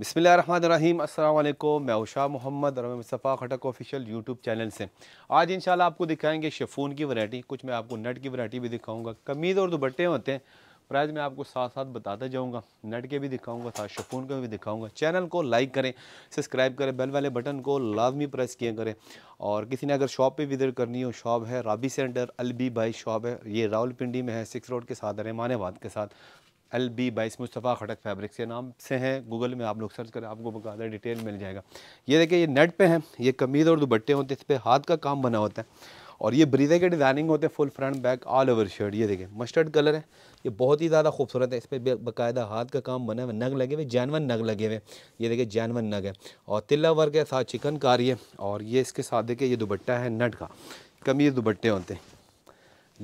बिसमिल अस्सलाम वालेकुम मैं उषा मोहम्मद और मैं Mustafa Khattak official YouTube channel से आज इंशाल्लाह आपको दिखाएंगे शेफून की वैरायटी कुछ मैं आपको नट की वैरायटी भी दिखाऊंगा कमीज़ और दुबट्टे होते हैं प्राइस मैं आपको साथ साथ बताता जाऊंगा नट के भी दिखाऊंगा साथ शफून का भी दिखाऊंगा चैनल को लाइक करें सब्सक्राइब करें बेल वाले बटन को लाजमी प्रेस किया करें और किसी ने अगर शॉप पर विजिट करनी हो शॉप है राबी सेंटर अलबी भाई शॉप है ये रावलपिंडी में है सिक्स रोड के साथ रहमानाबाद के साथ एल बी बाईस मुस्तफ़ा खटक फैब्रिक्स के नाम से हैं गूगल में आप लोग सर्च करें आपको बकायदा डिटेल मिल जाएगा ये देखिए ये नेट पे हैं ये कमीज़ और दुपट्टे होते हैं इस पर हाथ का काम बना होता है और ये ब्रीदे के डिज़ाइनिंग होते हैं full front back all over shirt ये देखें मस्टर्ड कलर है ये बहुत ही ज़्यादा खूबसूरत है इस पर बाकायदा हाथ का काम बना हुआ नग लगे हुए जैनवन नग लगे हुए ये देखिए जैनवन नग है और तिल्ला वर्ग है साथ कारी है और ये इसके साथ देखें ये दुपट्टा है नट का कमीज़ दुपट्टे होते हैं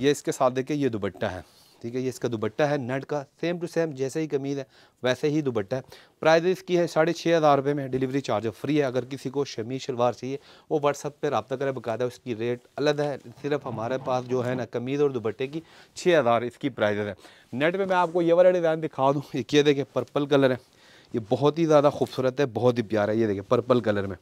ये इसके साथ देखिए ये दुपट्टा है ठीक है ये इसका दुबट्टा है नट का सेम टू सेम जैसे ही कमीज़ है वैसे ही दुबट्टा है प्राइस इसकी है साढ़े छः हज़ार रुपये में डिलीवरी चार्ज फ्री है अगर किसी को शमी शलवार चाहिए वो व्हाट्सअप पर रबा करें बकायदा उसकी रेट अलग है सिर्फ हमारे पास जो है ना कमीज़ और दुपट्टे की छः हज़ार इसकी प्राइज है नेट पर मैं आपको ये वाला डिज़ाइन दिखा दूँ एक ये देखिए पर्पल कलर है ये बहुत ही ज़्यादा खूबसूरत है बहुत ही प्यारा है ये देखिए पर्पल कलर में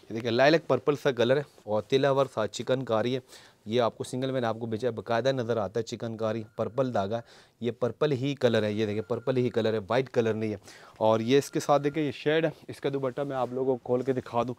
ये देखिए लाइलक पर्पल सा कलर है और तिलावर सा चिकनकारी है ये आपको सिंगल मैंने आपको बेचा बाकायदा नज़र आता है चिकनकारी पर्पल धागा ये पर्पल ही कलर है ये देखिए पर्पल ही कलर है वाइट कलर नहीं है और ये इसके साथ देखिए ये शेड है इसका दुबट्टा मैं आप लोगों को खोल के दिखा दूँ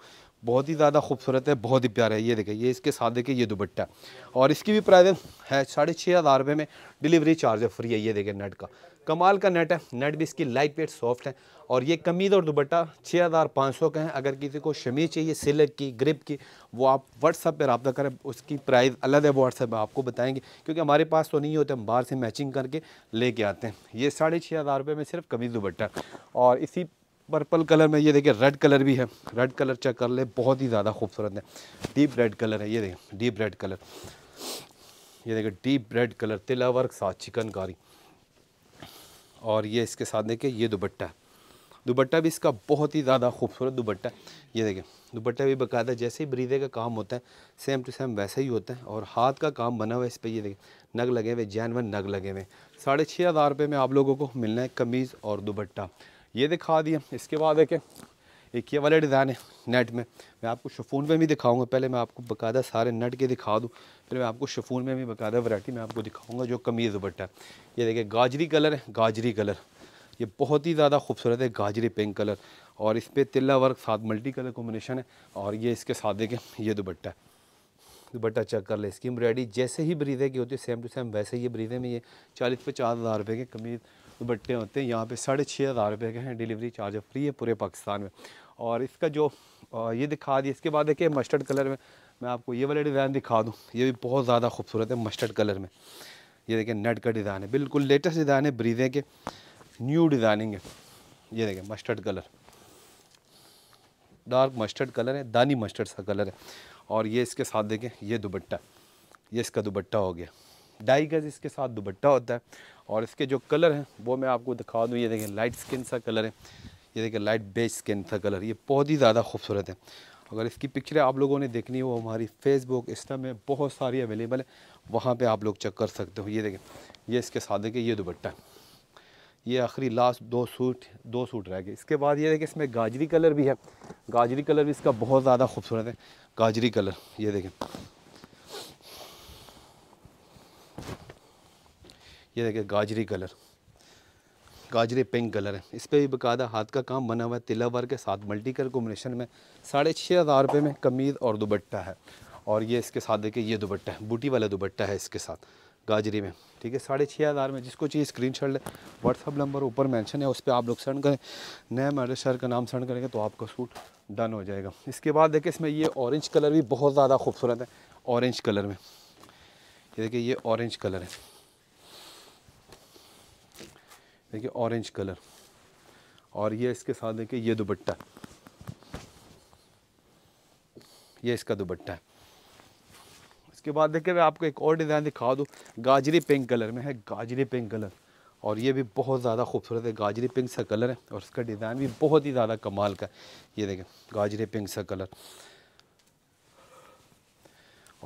बहुत ही ज़्यादा खूबसूरत है बहुत ही प्यारा है ये देखिए ये इसके साथ देखिए ये दुबट्टा और इसकी भी प्राइस है साढ़े छः हज़ार रुपये में डिलीवरी चार्ज फ्री है ये देखिए नेट का कमाल का नेट है नेट भी इसकी लाइट वेट सॉफ्ट है और ये कमीज़ और दुबट्टा छः हज़ार पाँच सौ का है अगर किसी को शमीज़ चाहिए सिलक की ग्रिप की वो आप व्हाट्सअप पर रबा करें उसकी प्राइस अलग है वो व्हाट्सअप आपको बताएंगे क्योंकि हमारे पास तो नहीं होते हम बाहर से मैचिंग करके लेके आते हैं ये साढ़े छः हज़ार रुपये में सिर्फ कमीज़ दुबट्टा और इसी पर्पल कलर में ये देखिए रेड कलर भी है रेड कलर चेक कर ले बहुत ही ज़्यादा खूबसूरत है डीप रेड कलर है ये देखिए डीप रेड कलर ये देखिए डीप रेड कलर तिला वर्क साथ चिकनकारी और ये इसके साथ देखिए ये दुबट्टा है दुपट्टा भी इसका बहुत ही ज़्यादा खूबसूरत दुपट्टा ये देखें दुपट्टा भी बकायदा जैसे ही ब्रीदे का काम होता है सेम टू सेम वैसा ही होता है और हाथ का काम बना हुआ है इस पर ये देखें नग लगे हुए जैनवन नग लगे हुए साढ़े छः हज़ार रुपये में आप लोगों को मिलना है कमीज़ और दुपट्टा ये दिखा दिया इसके बाद देखें एक ये वाला डिज़ाइन है नेट में मैं आपको शफून में भी दिखाऊंगा पहले मैं आपको बकायदा सारे नट के दिखा दूँ फिर मैं आपको शफून में भी बकायदा वैरायटी मैं आपको दिखाऊंगा जो कमीज़ दुपट्टा ये देखिए गाजरी कलर है गाजरी कलर ये बहुत ही ज़्यादा खूबसूरत है गाजरी पिंक कलर और इस पर तिल्ला वर्क साथ मल्टी कलर कॉम्बिनेशन है और ये इसके साथ देखें ये दुपट्टा है दुपट्टा चेक कर ले इसकी रेडी जैसे ही ब्रीदे की होती है सेम टू सेम वैसे ही ब्रीदे में ये चालीस पचास हज़ार रुपये के कमीज दुपट्टे होते हैं यहाँ पे साढ़े छः हज़ार रुपये के हैं डिलीवरी चार्ज फ्री है पूरे पाकिस्तान में और इसका जो ये दिखा दिए इसके बाद देखिए मस्टर्ड कलर में मैं आपको ये वाला डिज़ाइन दिखा दूँ ये भी बहुत ज़्यादा खूबसूरत है मस्टर्ड कलर में ये देखिए नेट का डिज़ाइन है बिल्कुल लेटेस्ट डिज़ाइन है ब्रीदे के न्यू डिज़ाइनिंग है ये देखें mustard colour dark mustard colour है दानी मस्टर्ड सा कलर है और ये इसके साथ देखें ये दुबट्टा ये इसका दुबट्टा हो गया डाई गज इसके साथ दुबट्टा होता है और इसके जो कलर हैं वो मैं आपको दिखा दूँ ये देखें लाइट स्किन सा कलर है ये देखें लाइट बेज स्किन सा कलर ये बहुत ही ज़्यादा खूबसूरत है अगर इसकी पिक्चरें आप लोगों ने देखनी हो हमारी फेसबुक इंस्टा में बहुत सारी अवेलेबल है वहाँ पर आप लोग चेक कर सकते हो ये देखें ये इसके साथ देखें ये दुपट्टा ये आखिरी लास्ट दो सूट दो सूट रह गए इसके बाद ये देखें इसमें गाजरी कलर भी है गाजरी कलर भी इसका बहुत ज़्यादा खूबसूरत है गाजरी कलर ये देखें ये देखें गाजरी कलर गाजरी पिंक कलर है इस पर भी बकायदा हाथ का काम बना हुआ है तिला के साथ मल्टी कलर कॉम्बिनेशन में साढ़े छः हज़ार रुपये में कमीज़ और दुबट्टा है और ये इसके साथ देखिए ये दुबट्टा है बूटी वाला दुबट्टा है इसके साथ गाजरी में ठीक है साढ़े छः हज़ार में जिसको चाहिए स्क्रीन शॉट लें व्हाट्सअप नंबर ऊपर मेंशन है उस पर आप लोग सेंड करें नए मॉडल शहर का नाम सेंड करेंगे तो आपका सूट डन हो जाएगा इसके बाद देखिए इसमें ये ऑरेंज कलर भी बहुत ज़्यादा खूबसूरत है ऑरेंज कलर में देखिए ये ऑरेंज कलर है देखिए ऑरेंज कलर और ये इसके साथ देखिए ये दुपट्टा ये इसका दुपट्टा है इसके बाद देखिए मैं आपको एक और डिज़ाइन दिखा दूँ गाजरी पिंक कलर में है गाजरी पिंक कलर और ये भी बहुत ज़्यादा खूबसूरत है गाजरी पिंक सा कलर है और इसका डिज़ाइन भी बहुत ही ज़्यादा कमाल का ये देखें गाजरी पिंक सा कलर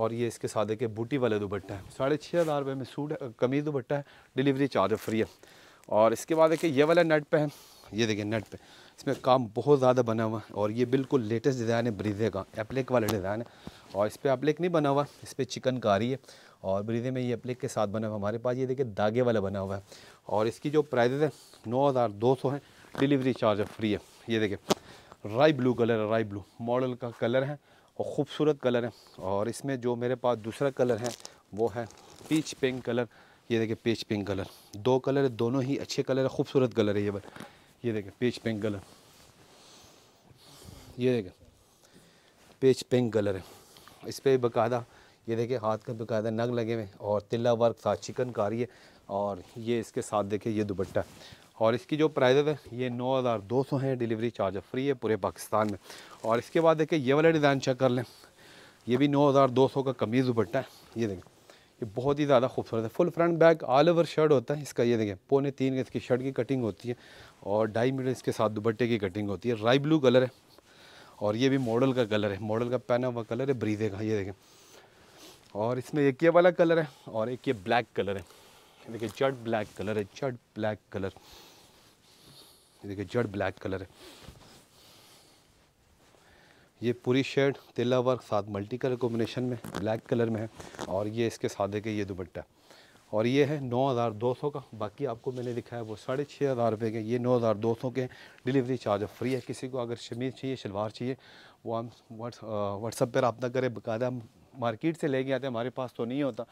और ये इसके साथ देखिए बूटी वाला दुपट्टा है साढ़े छः हज़ार रुपये में सूट कमी दुपट्टा है डिलीवरी चार्ज फ्री है और इसके बाद देखिए ये वाला नेट पे है ये देखिए नेट पे इसमें काम बहुत ज़्यादा बना हुआ है और ये बिल्कुल लेटेस्ट डिज़ाइन है ब्रीजे का एप्लिक वाला डिज़ाइन है और इस पर अपलेक नहीं बना हुआ इस पर चिकन कारी है और ब्रीजे में ये अपलेक के साथ बना हुआ हमारे पास ये देखिए दागे वाला बना हुआ है और इसकी जो प्राइजेज है नौ हज़ार दो सौ है डिलीवरी चार्ज फ्री है ये देखिए राई ब्लू कलर है राई ब्लू मॉडल का कलर है और ख़ूबसूरत कलर है और इसमें जो मेरे पास दूसरा कलर है वो है पीच पिंक कलर ये देखिए पीच पिंक कलर दो कलर दोनों ही अच्छे कलर है खूबसूरत कलर है ये बस ये देखिए पीच पिंक कलर ये देखिए पीच पिंक कलर है इस पर बाकायदा ये देखिए हाथ का बाकायदा नग लगे हुए और तिल्ला वर्क साथ चिकन कारी है और ये इसके साथ देखिए ये दुपट्टा और इसकी जो प्राइस है ये नौ हज़ार दो सौ है डिलीवरी चार्ज फ्री है पूरे पाकिस्तान में और इसके बाद देखिए ये वाला डिज़ाइन चेक कर लें ये भी नौ हज़ार दो सौ का कमीज़ दुपट्टा है ये देखें ये बहुत ही ज़्यादा खूबसूरत है full front back all over shirt होता है इसका ये देखें पौने तीन इसकी शर्ट की कटिंग होती है और ढाई मीटर इसके साथ दुपट्टे की कटिंग होती है राई ब्लू कलर है और ये भी मॉडल का कलर है मॉडल का पहना हुआ कलर है ब्रीजे का ये देखें और इसमें एक ये वाला कलर है और एक ये ब्लैक कलर है देखिए जड ब्लैक कलर है जड ब्लैक कलर देखिए जड ब्लैक कलर है ये पूरी शर्ट तेला वर्क साथ मल्टी कलर कॉम्बिनेशन में ब्लैक कलर में है और ये इसके सादे के ये दुपट्टा और ये है 9,200 का बाकी आपको मैंने लिखा है वो साढ़े छः हज़ार रुपये के ये 9,200 के डिलीवरी चार्ज फ्री है किसी को अगर शमीज़ चाहिए शलवार चाहिए वो हम व्हाट्सअप पर रब्ता करें बकायदा हम मार्केट से लेके आते हैं हमारे पास तो नहीं होता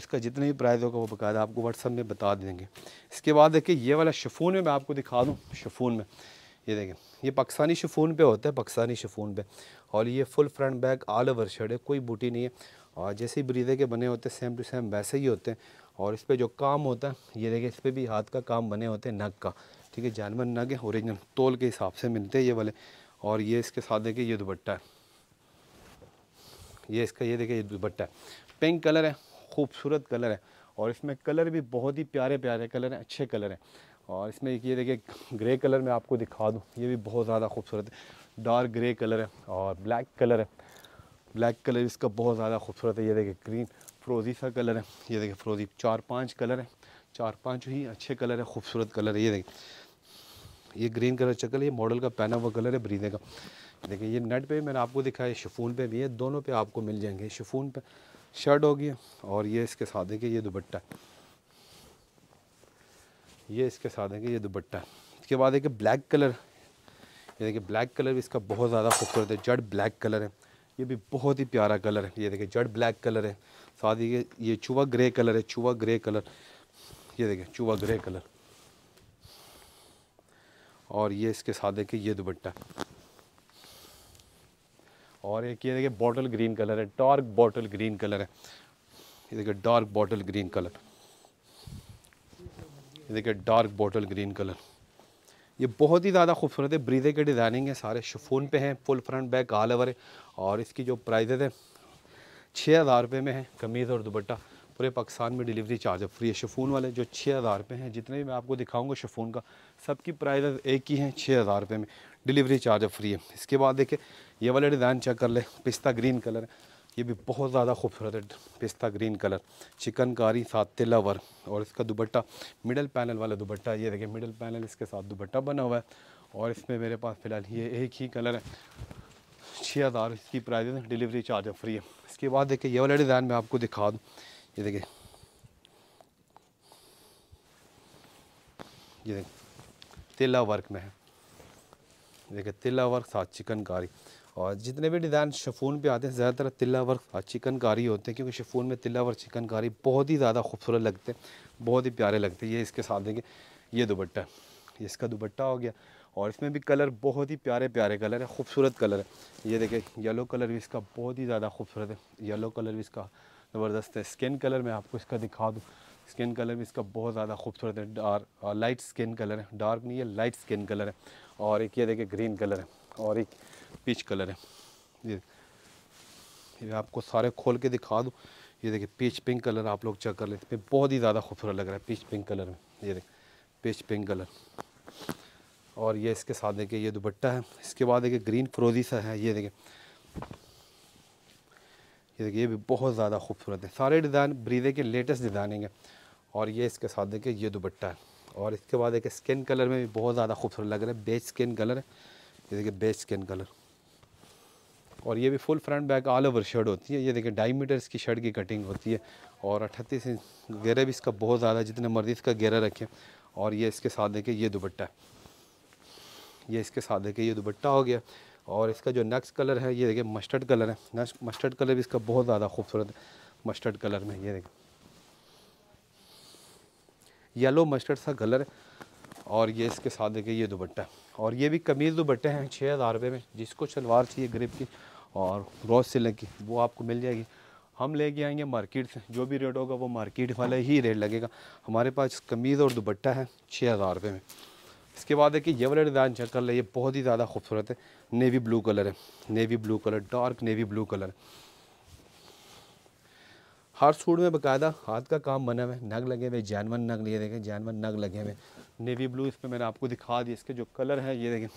उसका जितने भी प्राइस होगा वो बकायदा आपको व्हाट्सअप में बता देंगे इसके बाद देखिए ये वाला शफून में मैं आपको दिखा दूँ शफून में ये देखें ये पाकिस्तानी शफून पे होता है पाकिस्तानी शफून पे और ये full front back all over shirt है कोई बूटी नहीं है और जैसे ही ब्रीदे के बने होते हैं सेम टू सेम वैसे ही होते हैं और इस पर जो काम होता है ये देखिए इस पर भी हाथ का काम बने होते हैं नग का ठीक है जानवर नग है औरिजिनल तोल के हिसाब से मिलते हैं ये वाले और ये इसके साथ देखिए ये दुपट्टा है ये इसका ये देखिए ये दुपट्टा है पिंक कलर है खूबसूरत कलर है और इसमें कलर भी बहुत ही प्यारे प्यारे कलर हैं अच्छे कलर हैं और इसमें एक ये देखिए ग्रे कलर में आपको दिखा दूँ ये भी बहुत ज़्यादा खूबसूरत है डार्क ग्रे कलर है और ब्लैक कलर है ब्लैक कलर इसका बहुत ज़्यादा खूबसूरत है ये देखें ग्रीन फ्रोज़ी सा कलर है ये देखें फ्रोज़ी चार पाँच कलर है चार पाँच ही अच्छे कलर है खूबसूरत कलर है ये देखें ये ग्रीन कलर चक्कर ये मॉडल का पहना हुआ कलर है ब्रीदे का देखिए ये नेट पे मैंने आपको दिखाया शफून पे भी है दोनों पे आपको मिल जाएंगे शफून पे शर्ट होगी और ये इसके साथ देखिए ये दुपट्टा ये इसके साथ देखिए ये दुपट्टा इसके बाद देखिए ब्लैक कलर ये देखिए ब्लैक कलर भी इसका बहुत ज़्यादा खूबसूरत है जड ब्लैक कलर है ये भी बहुत ही प्यारा कलर है ये देखिए जड ब्लैक कलर है साथ ही ये चुवा ग्रे कलर है चुवा ग्रे कलर ये देखिए चुवा ग्रे कलर और ये इसके साथ देखिए ये दुपट्टा और एक ये देखिए बॉटल ग्रीन कलर है डार्क बॉटल ग्रीन कलर है ये देखिए डार्क बॉटल ग्रीन कलर ये देखिए डार्क बॉटल ग्रीन कलर ये बहुत ही ज़्यादा खूबसूरत है ब्रीजे के डिज़ाइनिंग है सारे शफून पे हैं full front back all over है और इसकी जो प्राइजेज़ है छः हज़ार रुपये में है कमीज़ और दुपट्टा पूरे पाकिस्तान में डिलीवरी चार्ज है फ्री है शफून वाले जो छः हज़ार रुपये हैं जितने भी मैं आपको दिखाऊंगा शफून का सबकी प्राइजेज़ एक ही हैं छः हज़ार रुपये में डिलीवरी चार्ज फ्री है इसके बाद देखिए ये वाला डिज़ाइन चेक कर ले पिस्ता ग्रीन कलर है ये भी बहुत ज़्यादा खूबसूरत है पिस्ता ग्रीन कलर चिकनकारी साथ वर्क और इसका दुबट्टा मिडल पैनल वाला दुबट्टा ये देखिए मिडल पैनल इसके साथ दुबट्टा बना हुआ है और इसमें मेरे पास फ़िलहाल ये एक ही कलर है छः हज़ार इसकी प्राइस है डिलीवरी चार्ज फ्री है इसके बाद देखिए ये वाला डिज़ाइन मैं आपको दिखा दूँ ये देखिए ये देखिए तिला वर्क में है देखिए तिला वर्क साथ चिकनकारी और जितने भी डिज़ाइन शफून पे आते हैं ज़्यादातर तिल्ला वर्क चिकनकारी होते हैं क्योंकि शफून में तिल्ला वर्क चिकनकारी बहुत ही ज़्यादा खूबसूरत लगते हैं बहुत ही प्यारे लगते हैं ये इसके साथ देंगे ये दुपट्टा इसका दुपट्टा हो गया और इसमें भी कलर बहुत ही प्यारे प्यारे कलर है खूबसूरत कलर है ये देखें येलो कलर भी इसका बहुत ही ज़्यादा खूबसूरत है येलो कलर भी इसका ज़बरदस्त है स्किन कलर मैं आपको इसका दिखा दूँ स्किन कलर भी इसका बहुत ज़्यादा खूबसूरत है डार्क लाइट स्किन कलर है डार्क नहीं है लाइट स्किन कलर है और एक ये देखिए ग्रीन कलर है और एक पीच कलर है ये ये आपको सारे खोल के दिखा दूँ ये देखिए पीच पिंक कलर आप लोग चेक कर लेते हैं बहुत ही ज़्यादा खूबसूरत लग रहा है पीच पिंक कलर में ये देख पीच पिंक कलर और ये इसके साथ देखिए ये दुपट्टा है इसके बाद देखिए ग्रीन फ्रोजी सा है ये देखिए ये देखिए ये भी बहुत ज़्यादा खूबसूरत है सारे डिज़ाइन ब्रीदे के लेटेस्ट डिज़ाइनिंग है और ये इसके साथ देखिए ये दुपट्टा है और इसके बाद एक स्किन कलर में भी बहुत ज़्यादा खूबसूरत लग रहा है बेच स्किन कलर है ये देखिए बेच स्किन कलर और ये भी full front back all over shirt होती है ये देखिए ढाई मीटर इसकी शर्ट की कटिंग होती है और अट्ठतीस इंच घेरा भी इसका बहुत ज़्यादा जितने मर्जी इसका गेरा रखें और ये इसके साथ देखिए ये दुपट्टा ये इसके साथ देखिए ये दुपट्टा हो गया और इसका जो नेक्स्ट कलर है ये देखिए मस्टर्ड कलर है मस्टर्ड कलर भी इसका बहुत ज़्यादा खूबसूरत है मस्टर्ड कलर में ये देखिए येलो मस्टर्ड सा कलर है और ये इसके साथ देखिए ये दुपट्टा और ये भी कमीज़ दुपट्टे हैं छः हज़ार रुपये में जिसको शलवार चाहिए गरीब की और रोज़ सिलने की वो आपको मिल जाएगी हम लेके आएंगे मार्केट से जो भी रेट होगा वो मार्केट वाला ही रेट लगेगा हमारे पास कमीज़ और दुपट्टा है छः हज़ार रुपये में इसके बाद है कि ये वाला डिज़ाइन चेक कर ले ये बहुत ही ज़्यादा खूबसूरत है नेवी ब्लू कलर है navy blue colour dark navy blue colour है हर सूट में बाकायदा हाथ का काम बना हुआ है नग लगे हुए जैनवन नग लिए देखें जैनवन नग लगे हुए नेवी ब्लू इस पर मैंने आपको दिखा दिया इसके जो कलर है ये देखें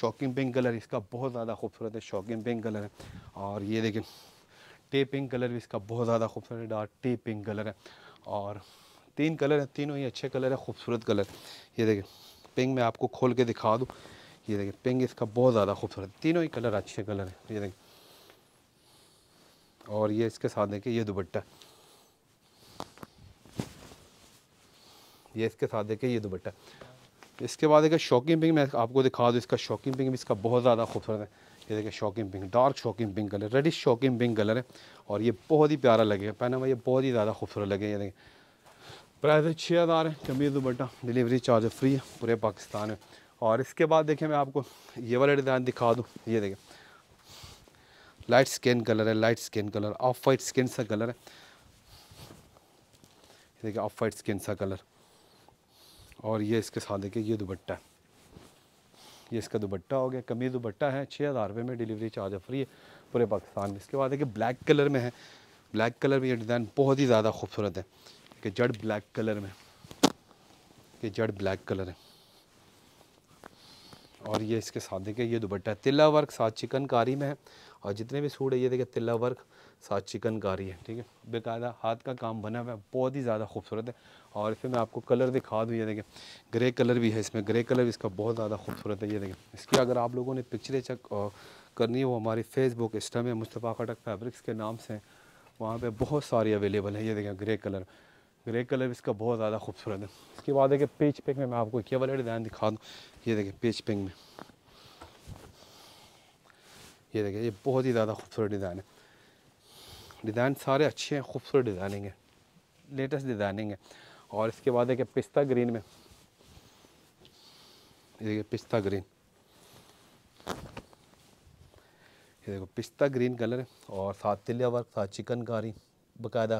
शॉकिंग पिंक कलर इसका बहुत ज़्यादा खूबसूरत है शॉकिंग पिंक कलर है और ये देखें टे पिंक कलर भी इसका बहुत ज़्यादा खूबसूरत है डार्क टे पिंक कलर है और तीन कलर है तीनों ही अच्छे कलर है खूबसूरत कलर ये देखें पिंक मैं आपको खोल के दिखा दूँ ये देखें पिंक इसका बहुत ज़्यादा खूबसूरत तीनों ही कलर अच्छे कलर है ये देखें और ये इसके साथ देखिए ये दुपट्टा ये इसके साथ देखिए ये दुपट्टा इसके बाद देखिए शॉकिंग पिंक मैं आपको दिखा दूँ इसका शॉकिंग पिंक इसका बहुत ज़्यादा खूबसूरत है ये देखिए shocking pink dark shocking pink colour reddish shocking pink colour है और ये बहुत ही प्यारा लगेगा पहना हुआ ये बहुत ही ज़्यादा खूबसूरत लगे ये देखिए प्राइस है छः हज़ार है कमीज़ दुपट्टा डिलीवरी चार्ज फ्री है पूरे पाकिस्तान में और इसके बाद देखिए मैं आपको ये वाला डिज़ाइन दिखा दूँ ये देखें लाइट स्किन कलर है light skin colour off white skin सा कलर है देखिए ऑफ वाइट स्किन सा कलर और ये इसके साथ देखिए ये दुपट्टा है ये इसका दुपट्टा हो गया कमीज़ दुबट्टा है छः हज़ार रुपये में डिलीवरी चार्ज फ्री है पूरे पाकिस्तान में इसके बाद देखिए ब्लैक कलर में है ब्लैक कलर में ये डिज़ाइन बहुत ही ज़्यादा खूबसूरत है कि जड़ ब्लैक कलर में कि जड़ ब्लैक कलर है और ये इसके साथ देखिए ये दुपट्टा तिल्ला वर्क साथ चिकनकारी में है और जितने भी सूट है ये देखिए तिल्ला वर्क साथ चिकनकारी है ठीक है बेकायदा हाथ का काम बना हुआ है बहुत ही ज़्यादा खूबसूरत है और इसमें मैं आपको कलर दिखा दूँ ये देखें ग्रे कलर भी है इसमें ग्रे कलर भी इसका बहुत ज़्यादा खूबसूरत है ये देखें इसकी अगर आप लोगों ने पिक्चरें चेक करनी है वो हमारी फेसबुक इंस्टा में मुस्तफ़ा खटक फैब्रिक्स के नाम से वहाँ पर बहुत सारी अवेलेबल है ये देखें ग्रे कलर ग्रे कलर इसका बहुत ज़्यादा खूबसूरत है इसके बाद देखिए पेच पेंग में मैं आपको क्या वाला डिज़ाइन दिखा दूँ ये देखिए पेच पेंग में ये देखिए ये बहुत ही ज़्यादा खूबसूरत डिज़ाइन है डिज़ाइन सारे अच्छे हैं खूबसूरत डिज़ाइनिंग है लेटेस्ट डिज़ाइनिंग है और इसके बाद देखिए पिस्ता ग्रीन में ये देखिए पिस्ता ग्रीन ये देखो पिस्ता ग्रीन कलर है और साथ तिलिया वर्क साथ चिकनकारी बाकायदा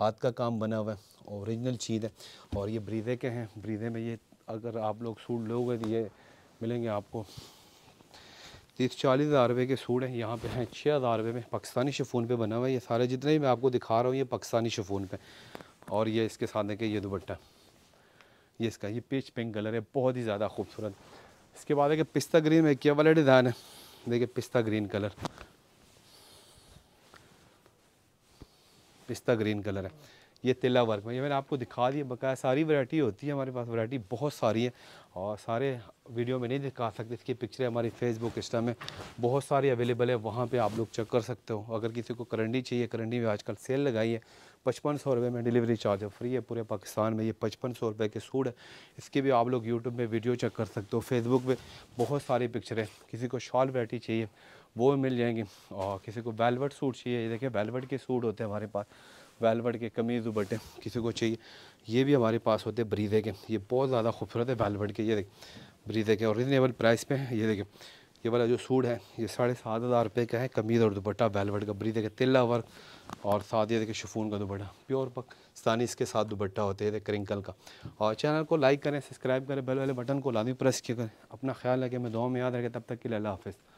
हाथ का काम बना हुआ है ओरिजिनल चीज़ है और ये ब्रीदे के हैं ब्रीदे में ये अगर आप लोग सूट लोगे तो ये मिलेंगे आपको तीस चालीस हज़ार रुपये के सूट हैं यहाँ पे हैं छः हज़ार रुपये में पाकिस्तानी शफून पे बना हुआ है ये सारे जितने भी मैं आपको दिखा रहा हूँ ये पाकिस्तानी शफून पे और ये इसके साथ देखें ये दुपट्टा ये इसका ये पीच पिंक कलर है बहुत ही ज़्यादा खूबसूरत इसके बाद देखिए पिस्ता ग्रीन में क्या वाला डिज़ाइन है देखिए पिस्ता ग्रीन कलर पिस्ता ग्रीन कलर है ये तिला वर्क में ये मैंने आपको दिखा दिया बकाया सारी वैरायटी होती है हमारे पास वैरायटी बहुत सारी है और सारे वीडियो में नहीं दिखा सकते इसकी पिक्चरें हमारी फेसबुक इंस्टा में बहुत सारी अवेलेबल है वहाँ पे आप लोग चेक कर सकते हो अगर किसी को करंडी चाहिए करंडी में आजकल सेल लगाई है पचपन सौ रुपये में डिलीवरी चार्ज है फ्री है पूरे पाकिस्तान में ये पचपन सौ रुपये के सूट है इसके भी आप लोग यूट्यूब में वीडियो चेक कर सकते हो फेसबुक पर बहुत सारी पिक्चरें किसी को शॉल वैरायटी चाहिए वो मिल जाएंगी और किसी को वेलवेट सूट चाहिए ये देखिए वेलवेट के सूट होते हैं हमारे पास वेलवेट के कमीज़ दुपट्टे किसी को चाहिए ये भी हमारे पास होते हैं ब्रीदे के ये बहुत ज़्यादा खूबसूरत है वेलवेट के ये देखें ब्रीदे के और रिजनेबल प्राइस पे है ये देखिए ये वाला जो सूट है ये साढ़े सात हज़ार रुपये का है कमीज़ और दुपट्टा वेलवेट का ब्रीजे का तिल्ला वर्क और साथ ये देखिए शफून का दुपट्टा प्योर पाकिस्तानी इसके साथ दुपट्टा होते हैं क्रिंकल का और चैनल को लाइक करें सब्सक्राइब करें बेल वाले बटन को लाजमी प्रेस किया करें अपना ख्याल रखें मैं दो में याद रखें तब तक के लिए अल्लाह हाफिज़